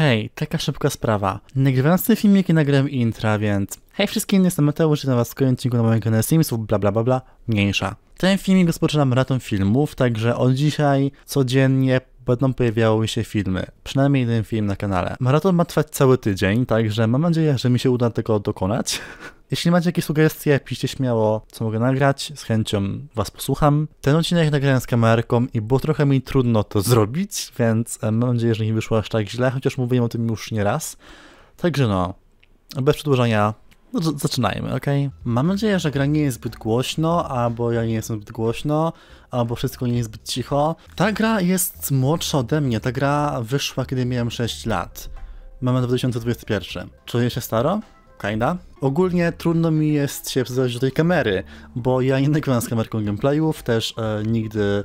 Hej, taka szybka sprawa. Nagrywając ten filmik i nagrałem intra, więc... Hej wszystkim, jestem Mateusz, na was w kolejnym odcinku na moim kanale Simsów, bla bla bla bla, mniejsza. Ten filmik rozpoczynam ratą filmów, także od dzisiaj codziennie będą pojawiały się filmy, przynajmniej jeden film na kanale. Maraton ma trwać cały tydzień, także mam nadzieję, że mi się uda tego dokonać. Jeśli macie jakieś sugestie, piszcie śmiało, co mogę nagrać, z chęcią was posłucham. Ten odcinek nagrałem z kamerką i było trochę mi trudno to zrobić, więc e, mam nadzieję, że nie wyszło aż tak źle, chociaż mówiłem o tym już nie raz. Także no, bez przedłużania, no, zaczynajmy, ok? Mam nadzieję, że gra nie jest zbyt głośno, albo ja nie jestem zbyt głośno, albo wszystko nie jest zbyt cicho. Ta gra jest młodsza ode mnie, ta gra wyszła, kiedy miałem 6 lat. Mamy 2021. Czuję się staro? Kinda. Ogólnie trudno mi jest się przyzwyczaić do tej kamery, bo ja nie nagrywam z kamerką gameplayów, też e, nigdy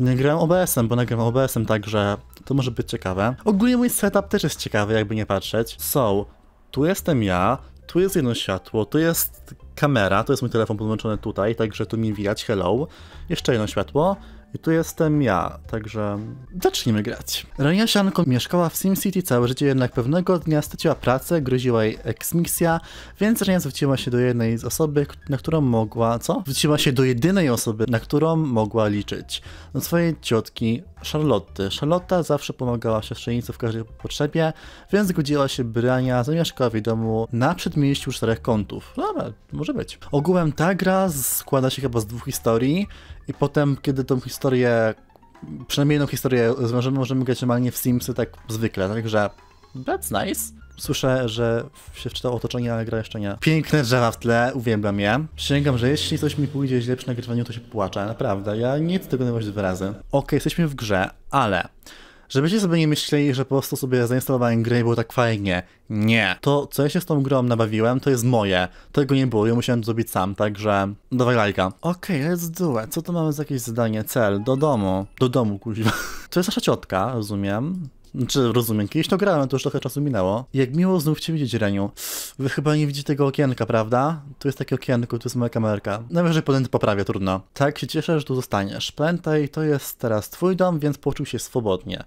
nie grałem OBS-em, bo nagrywam OBS-em, także to może być ciekawe. Ogólnie mój setup też jest ciekawy, jakby nie patrzeć. So, tu jestem ja, tu jest jedno światło, tu jest kamera, to jest mój telefon podłączony tutaj, także tu mi widać hello. Jeszcze jedno światło i tu jestem ja, także zacznijmy grać. Rania Sianko mieszkała w SimCity całe życie, jednak pewnego dnia straciła pracę, groziła jej eksmisja, więc Rania zwróciła się do jednej z osoby, na którą mogła, co? Zwróciła się do jedynej osoby, na którą mogła liczyć. Do swojej ciotki Charlotty. Charlotta zawsze pomagała siostrzenicy w każdej potrzebie, więc zgodziła się, by Rania zamieszkała w jej domu na przedmieściu czterech kątów. Dobra, może być. Ogółem ta gra składa się chyba z dwóch historii. I potem, kiedy tą historię, przynajmniej jedną historię rozwiążemy, możemy grać normalnie w Simsy tak zwykle, także that's nice. Słyszę, że się wczytało otoczenie, ale gra jeszcze nie. Piękne drzewa w tle, uwielbiam je. Przysięgam, że jeśli coś mi pójdzie źle przy nagrywaniu, to się płaczę, naprawdę. Ja nie chcę tego nagrywać dwa razy. Okej, okay, jesteśmy w grze, ale Żebyście sobie nie myśleli, że po prostu sobie zainstalowałem grę i było tak fajnie. Nie. To, co ja się z tą grą nabawiłem, to jest moje. Tego nie było, ja musiałem zrobić sam, także dawaj lajka. Okej, okay, let's do it. Co to mamy za jakieś zadanie? Cel. Do domu. Do domu, kuźwa. To jest nasza ciotka, rozumiem. Znaczy, rozumiem, kiedyś to grałem, to już trochę czasu minęło. Jak miło znów Cię widzieć, Reniu. Wy chyba nie widzicie tego okienka, prawda? Tu jest takie okienko, tu jest moja kamerka. Najwyżej no ponęty poprawię, trudno. Tak się cieszę, że tu zostaniesz. Pamiętaj, to jest teraz Twój dom, więc poczuj się swobodnie.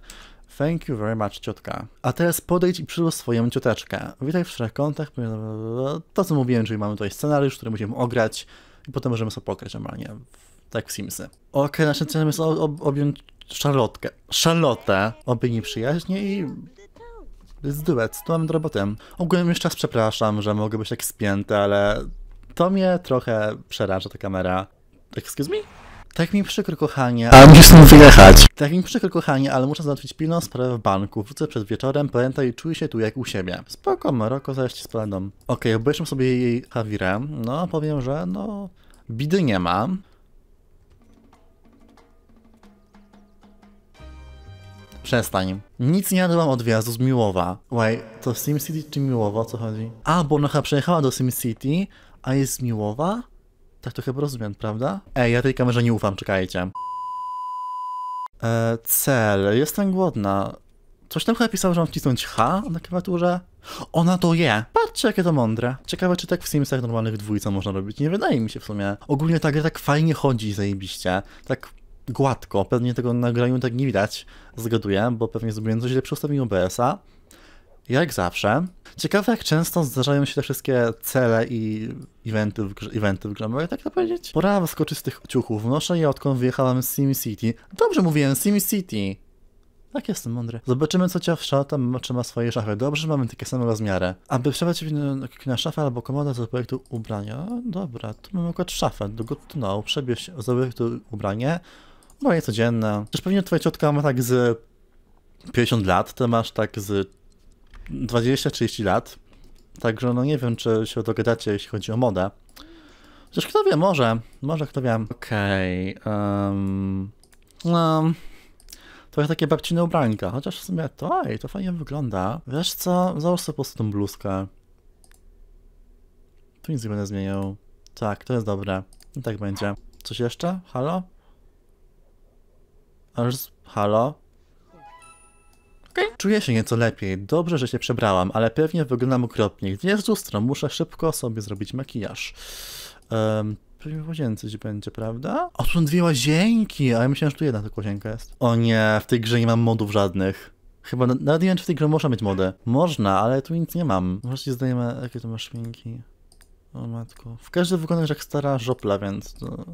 Thank you very much, ciotka. A teraz podejdź i przyłóż swoją cioteczkę. Witaj w wszechkątach. To, co mówiłem, czyli mamy tutaj scenariusz, który musimy ograć i potem możemy sobie pokryć normalnie tak w Simsy. Okej, okay, naszym celem jest objąć Szarlotkę. Szarlotę, oby nie przyjaźnie i... Let's duet, to mam do roboty. Ogólnie jeszcze raz przepraszam, że mogę być tak spięty, ale... To mnie trochę przeraża ta kamera. Excuse me? Tak mi przykro, kochanie. A mu wyjechać. Tak mi przykro, kochanie, ale muszę załatwić pilną sprawę w banku. Wrócę przed wieczorem, pamiętaj, czuję się tu jak u siebie. Spoko, Maroko, zaraz ci sprawdzą. Okej, okay, sobie jej Hawirę. No, powiem, że no... Bidy nie mam. Przestań. Nic nie jadłam od wjazdu z Miłowa. Wait, to SimCity czy Miłowo? co chodzi? A, bo ona chyba przejechała do SimCity, a jest Miłowa? Tak to chyba rozumiem, prawda? Ej, ja tej kamerze nie ufam, czekajcie. E, cel. Jestem głodna. Coś tam chyba pisało, że mam wcisnąć H na klawiaturze? Ona to je! Patrzcie, jakie to mądre. Ciekawe, czy tak w Simsach normalnych dwójca można robić. Nie wydaje mi się w sumie. Ogólnie ta gra tak fajnie chodzi, zajebiście. Tak gładko. Pewnie tego nagraniu tak nie widać, zgaduję, bo pewnie zrobiłem coś źle przy ustawieniu OBS-a. Jak zawsze. Ciekawe, jak często zdarzają się te wszystkie cele i eventy w grze, eventy w grze mogę tak to powiedzieć? Pora skoczyć z tych ciuchów. Noszę je, odkąd wyjechałem z SimCity. Dobrze mówiłem, SimCity! Tak jestem mądry. Zobaczymy, co ciawsza tam trzyma swoje szafy. Dobrze, mamy takie same rozmiary. Aby przebrać na szafę albo komodę z projektu ubrania. Dobra, tu mamy akurat szafę. Do good to no, know. Przebierz z projektu ubranie no nie codzienna. Też pewnie twoja ciotka ma tak z 50 lat, ty masz tak z 20-30 lat. Także no nie wiem, czy się dogadacie, jeśli chodzi o modę. Chociaż kto wie, może, może kto wie. Okej, okay, um, um, to jest takie babcine ubranka, chociaż w sumie to, to fajnie wygląda. Wiesz co, załóż sobie po prostu tą bluzkę. Tu nic nie będę zmieniał. Tak, to jest dobre. I tak będzie. Coś jeszcze? Halo? halo? Okay. Czuję się nieco lepiej. Dobrze, że się przebrałam, ale pewnie wyglądam okropnie. z lustro, muszę szybko sobie zrobić makijaż. Um, pewnie w łazience będzie, prawda? O, tu są dwie łazienki, a ja myślałem, że tu jedna tylko łazienka jest. O nie, w tej grze nie mam modów żadnych. Chyba na, nawet nie wiem, czy w tej grze można mieć mody. Można, ale tu nic nie mam. Może zdajemy, jakie to masz szminki. O matko. W każdym wyglądasz jak stara żopla, więc to...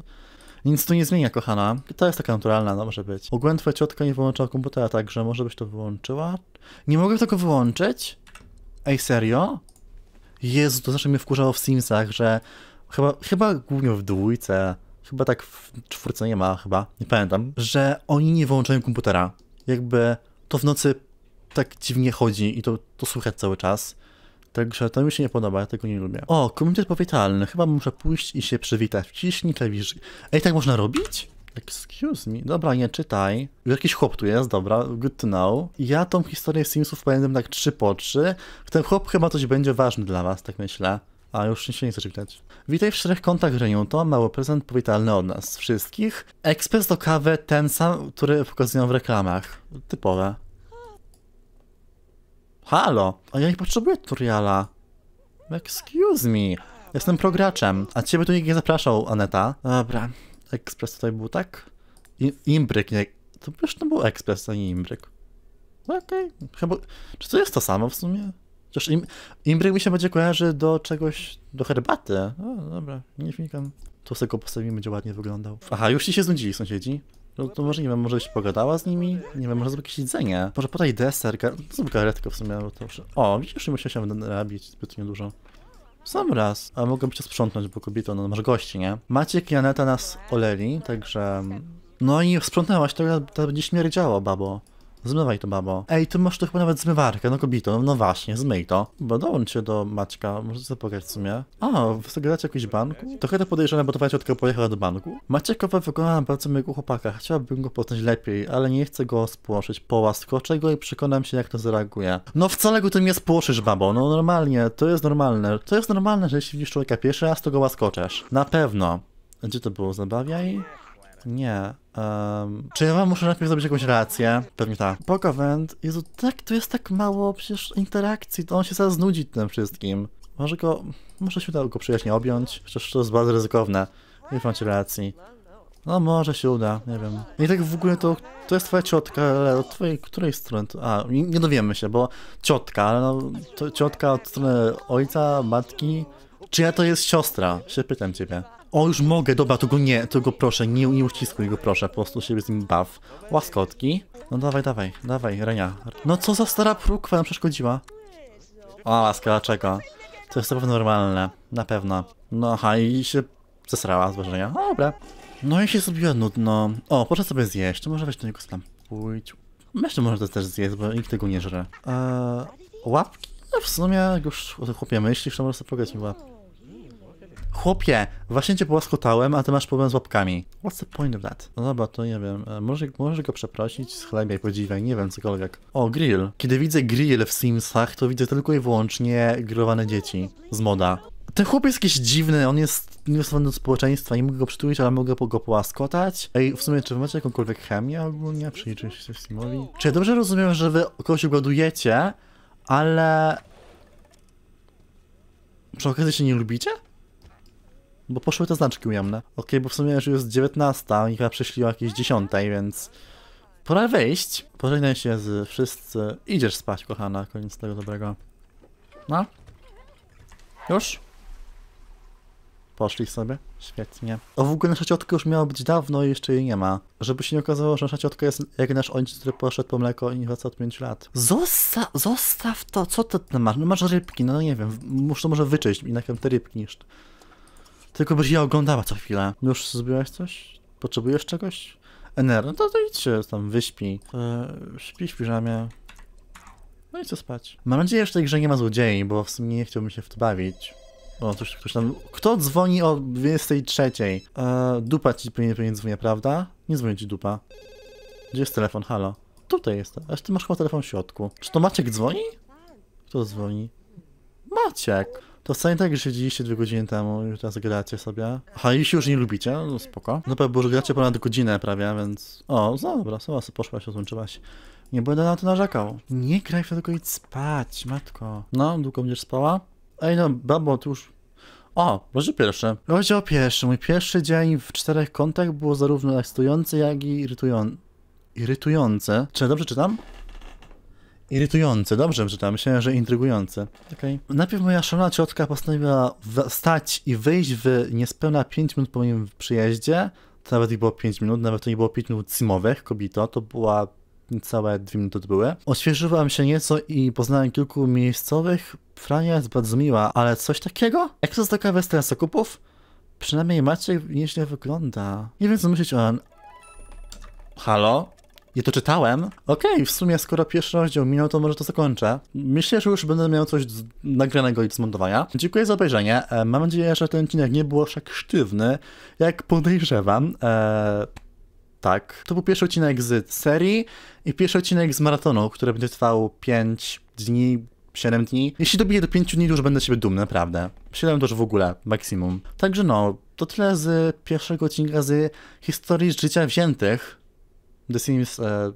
Nic tu nie zmienia, kochana. To jest taka naturalna, no może być. Ogólnie twoja ciotka nie wyłączała komputera, także może byś to wyłączyła? Nie mogę tego wyłączyć? Ej, serio? Jezu, to zawsze mnie wkurzało w Simsach, że chyba, chyba głównie w dwójce, chyba tak w czwórce nie ma, chyba, nie pamiętam, że oni nie wyłączają komputera. Jakby to w nocy tak dziwnie chodzi i to, to słychać cały czas. Także to mi się nie podoba, ja tego nie lubię. O, komentarz powitalny. Chyba muszę pójść i się przywitać. Wciśnij klawisz. Ej, tak można robić? Excuse me. Dobra, nie czytaj. Jakiś chłop tu jest, dobra, good to know. Ja tą historię Simsów pamiętam tak trzy po 3. Ten chłop chyba coś będzie ważny dla was, tak myślę. A już się nie chce czytać. Witaj w szereg kątach Renewto, mały prezent powitalny od nas wszystkich. Ekspres do kawy ten sam, który pokazują w reklamach. Typowe. Halo, a ja nie potrzebuję tutoriala. Excuse me. Jestem prograczem, a ciebie tu nikt nie zapraszał, Aneta. Dobra, ekspres tutaj był, tak? I, imbryk, nie... To przecież to był ekspres, a nie imbryk. Okej, okay. chyba... Czy to jest to samo w sumie? Chociaż im, imbryk mi się będzie kojarzy do czegoś, do herbaty. O, dobra, nie wnikam. Tu sobie go postawimy, będzie ładnie wyglądał. Aha, już ci się znudzili sąsiedzi. No to może nie wiem, może byś pogadała z nimi? Nie wiem, może zrób jakieś jedzenie. Może podaj deser, gar... No, zrób garetkę w sumie. Bo no to już... O, widzisz, nie musiałem robić zbyt dużo. Sam raz, a mogę cię sprzątnąć, bo kobieta, no masz gości, nie? Maciek i Aneta nas oleli, także... No i sprzątnęłaś, to, to będzie śmierdziało, babo. Zmywaj to, babo. Ej, ty masz tu chyba nawet zmywarkę, no kobito, no, no właśnie, zmyj to. Bo dołącz się do Maćka, możesz zapogać w sumie. A, wysogracie jakiś banku? Trochę to podejrzane, bo to tylko pojechała do banku. Maciekawa wygląda na bardzo mojego chłopaka, chciałabym go poznać lepiej, ale nie chcę go spłoszyć. Połaskoczę go i przekonam się, jak to zareaguje. No wcale go tym nie spłoszysz, babo, no normalnie, to jest normalne. To jest normalne, że jeśli widzisz człowieka pierwszy raz, to go łaskoczesz. Na pewno. Gdzie to było? Zabawiaj? nie. Um, czy ja wam muszę najpierw zrobić jakąś reakcję? Pewnie tak. Pokowend, Jezu, tak, tu jest tak mało przecież interakcji, to on się zaraz nudzi tym wszystkim. Może go, może się uda go przyjaźnie objąć, przecież to jest bardzo ryzykowne. Nie ci relacji. No może się uda, nie wiem. I tak w ogóle to, to jest twoja ciotka, ale od twojej, której strony to, A, nie dowiemy się, bo ciotka, ale no, to ciotka od strony ojca, matki. Czy ja to jest siostra? Się pytam ciebie. O, już mogę, dobra, to go nie, to go proszę, nie, nie uściskuj go proszę, po prostu się z nim baw. Łaskotki. No dawaj, dawaj, dawaj, Renia. No co za stara prukwa nam przeszkodziła? O, łaska, dlaczego? To jest na pewno normalne, na pewno. No aha, i się zesrała z wrażenia. No, dobra. No i się zrobiła nudno. O, proszę sobie zjeść, to może weź do niego sam pójdź. Myślę, może to też zjeść, bo nikt tego nie żre. Eee, łapki? No w sumie, jak już o tym chłopie myślisz, to może sobie pogać mi łapki. Chłopie, właśnie cię połaskotałem, a ty masz problem z łapkami. What's the point of that? No dobra, to nie wiem. E, może, może go przeprosić, schlebiaj, podziwiaj, nie wiem, cokolwiek. O, grill. Kiedy widzę grill w Simsach, to widzę tylko i wyłącznie grillowane dzieci z moda. Ten chłop jest jakiś dziwny, on jest nieustawny do społeczeństwa, nie mogę go przytulić, ale mogę go połaskotać. Ej, w sumie, czy wy macie jakąkolwiek chemię ogólnie? Przyjrzyj się Simowi. Czy ja dobrze rozumiem, że wy kogoś ugładujecie, ale... Przy okazji się nie lubicie? Bo poszły te znaczki ujemne. Okej, okay, bo w sumie już jest 19, przyszli o jakieś 10, więc... Pora wejść. Pożegnaj się z wszyscy. Idziesz spać, kochana. Koniec tego dobrego. No. Już? Poszli sobie. Świetnie. O w ogóle nasza ciotka już miała być dawno i jeszcze jej nie ma. Żeby się nie okazało, że nasza ciotka jest jak nasz ojciec, który poszedł po mleko i nie wraca od 5 lat. Zosta zostaw to! Co ty masz? No masz rybki, no, no nie wiem. Muszę może wyczyść i na te rybki niszcz. Tylko byś ja oglądała co chwilę. No już zbiłaś coś? Potrzebujesz czegoś? Ener, to, no to idź się tam wyśpi. Yy, e, śpi w piżamie. No i co spać. Mam nadzieję, że w tej grze nie ma złodziei, bo w sumie nie chciałbym się w to bawić. O, ktoś, ktoś tam... Kto dzwoni o 23? Eee, dupa ci pewnie, pewnie dzwoni, prawda? Nie dzwoni ci dupa. Gdzie jest telefon? Halo? Tutaj jest. Aż ty masz chyba telefon w środku. Czy to Maciek dzwoni? Kto dzwoni? Maciek! To wcale nie tak, że siedzieliście dwie godziny temu i teraz gracie sobie. Aha, jeśli już nie lubicie, no spoko. No pewnie, bo już gracie ponad godzinę prawie, więc... O, no dobra, sama sobie poszłaś, rozłączyłaś. Nie będę na to narzekał. Nie graj w to, tylko idź spać, matko. No, długo będziesz spała? Ej no, babo, to już... O, może pierwszy. Chodzi o pierwszy. Mój pierwszy dzień w czterech kątach było zarówno ekscytujący, jak i irytujący. Irytujące. Czy ja dobrze czytam? Irytujące, dobrze przeczytałem, myślałem, że intrygujące. Okay. Najpierw moja szalona ciotka postanowiła wstać i wyjść w niespełna 5 minut po moim przyjeździe. To nawet nie było 5 minut, nawet to nie było 5 minut zimowych, kobito, to była całe 2 minuty to były. Oświeżyłam się nieco i poznałem kilku miejscowych. Frania jest bardzo miła, ale coś takiego? Jak to jest taka kwestia zakupów? Przynajmniej Maciek nieźle wygląda. Nie wiem co myśleć o... Halo? i to czytałem, okej, okay, w sumie skoro pierwszy rozdział minął, to może to zakończę. Myślę, że już będę miał coś nagranego i zmontowania. Dziękuję za obejrzenie. E, mam nadzieję, że ten odcinek nie był wszak sztywny, jak podejrzewam. E, tak. To był pierwszy odcinek z serii i pierwszy odcinek z maratonu, który będzie trwał 5 dni, 7 dni. Jeśli dobiję do 5 dni, to już będę siebie dumny, naprawdę. 7 to już w ogóle, maksimum. Także no, to tyle z pierwszego odcinka z historii życia wziętych. The Sims e,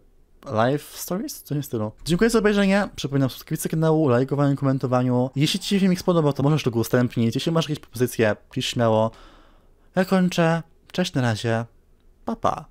life Stories? Coś w stylu. No? Dziękuję za obejrzenie. Przypominam subskrypcję kanału, lajkowaniu, komentowaniu. Jeśli Ci się filmik spodobał, to możesz go udostępnić. Jeśli masz jakieś propozycje, pisz śmiało. Ja kończę. Cześć na razie. Pa, pa.